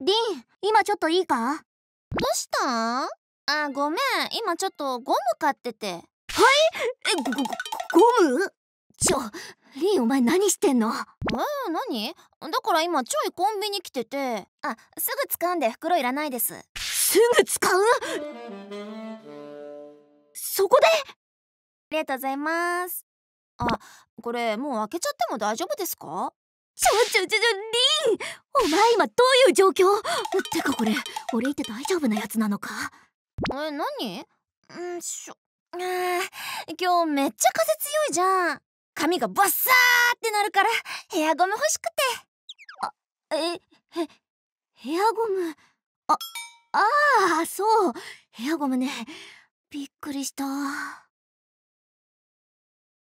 リン今ちょっといいかどうしたあごめん今ちょっとゴム買っててはいえゴムちょリンお前何してんのえー、何だから今ちょいコンビニ来ててあすぐ使うんで袋いらないですすぐ使うそこでありがとうございますあこれもう開けちゃっても大丈夫ですかちょちょちょちょリンお前今どういう状況ってかこれ俺いて大丈夫なやつなのかえ何んしょあ今日めっちゃ風強いじゃん髪がバッサーってなるからヘアゴム欲しくてあえへヘアゴムあああそうヘアゴムねびっくりした。